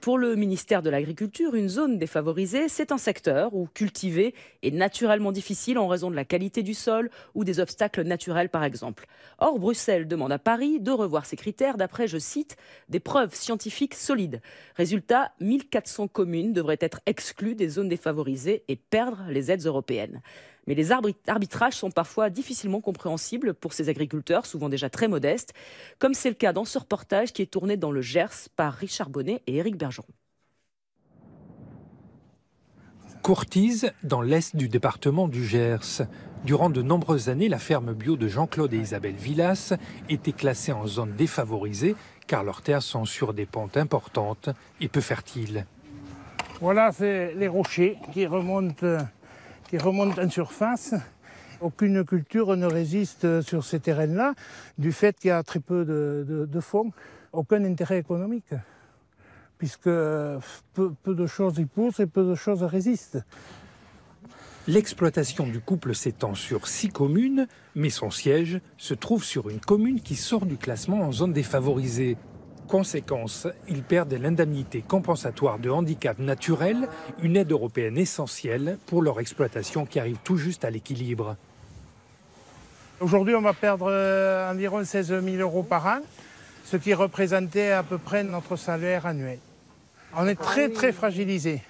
Pour le ministère de l'Agriculture, une zone défavorisée, c'est un secteur où cultiver est naturellement difficile en raison de la qualité du sol ou des obstacles naturels, par exemple. Or, Bruxelles demande à Paris de revoir ses critères d'après, je cite, des preuves scientifiques solides. Résultat, 1400 communes devraient être exclues des zones défavorisées et perdre les aides européennes mais les arbitrages sont parfois difficilement compréhensibles pour ces agriculteurs, souvent déjà très modestes, comme c'est le cas dans ce reportage qui est tourné dans le Gers par Richard Bonnet et Éric Bergeron. Courtise, dans l'est du département du Gers. Durant de nombreuses années, la ferme bio de Jean-Claude et Isabelle Villas était classée en zone défavorisée car leurs terres sont sur des pentes importantes et peu fertiles. Voilà, c'est les rochers qui remontent qui remontent en surface. Aucune culture ne résiste sur ces terrains-là, du fait qu'il y a très peu de, fonds, aucun intérêt économique, puisque peu de choses y poussent et peu de choses résistent. L'exploitation du couple s'étend sur six communes, mais son siège se trouve sur une commune qui sort du classement en zone défavorisée conséquence, ils perdent l'indemnité compensatoire de handicap naturel, une aide européenne essentielle pour leur exploitation qui arrive tout juste à l'équilibre. Aujourd'hui, on va perdre euh, environ 16 000 euros par an, ce qui représentait à peu près notre salaire annuel. On est ah très très fragilisé.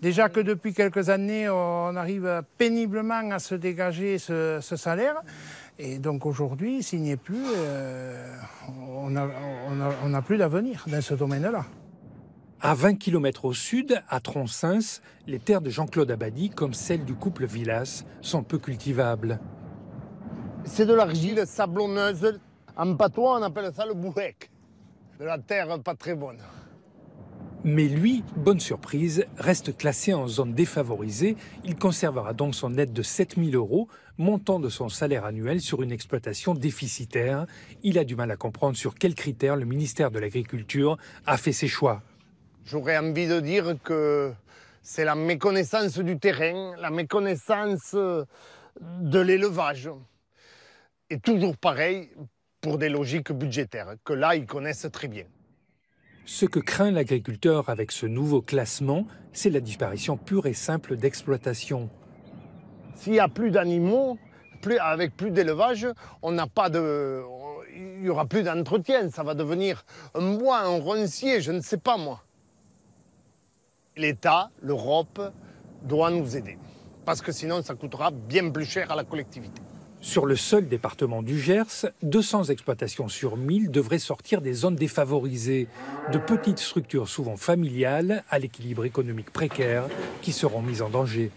Déjà que depuis quelques années, on arrive péniblement à se dégager ce, salaire. Et donc aujourd'hui, s'il n'y est plus, euh, on n'a plus d'avenir dans ce domaine-là. À 20 km au sud, à Troncins, les terres de Jean-Claude Abadi, comme celles du couple Villas, sont peu cultivables. C'est de l'argile sablonneuse. En patois, on appelle ça le bourrec. De la terre pas très bonne. Mais lui, bonne surprise, reste classé en zone défavorisée. Il conservera donc son aide de 7000 euros, montant de son salaire annuel sur une exploitation déficitaire. Il a du mal à comprendre sur quels critères le ministère de l'Agriculture a fait ses choix. J'aurais envie de dire que c'est la méconnaissance du terrain, la méconnaissance euh, de l'élevage. Et toujours pareil pour des logiques budgétaires, que là, ils connaissent très bien. Ce que craint l'agriculteur avec ce nouveau classement, c'est la disparition pure et simple d'exploitation. S'il n'y a plus d'animaux, avec plus d'élevage, on n'a pas de. Il n'y aura plus d'entretien, ça va devenir un bois, un roncier, je ne sais pas moi. L'État, l'Europe, doit nous aider, parce que sinon ça coûtera bien plus cher à la collectivité. Sur le seul département du Gers, 200 exploitations sur 1000 devraient sortir des zones défavorisées, de petites structures souvent familiales à l'équilibre économique précaire qui seront mises en danger.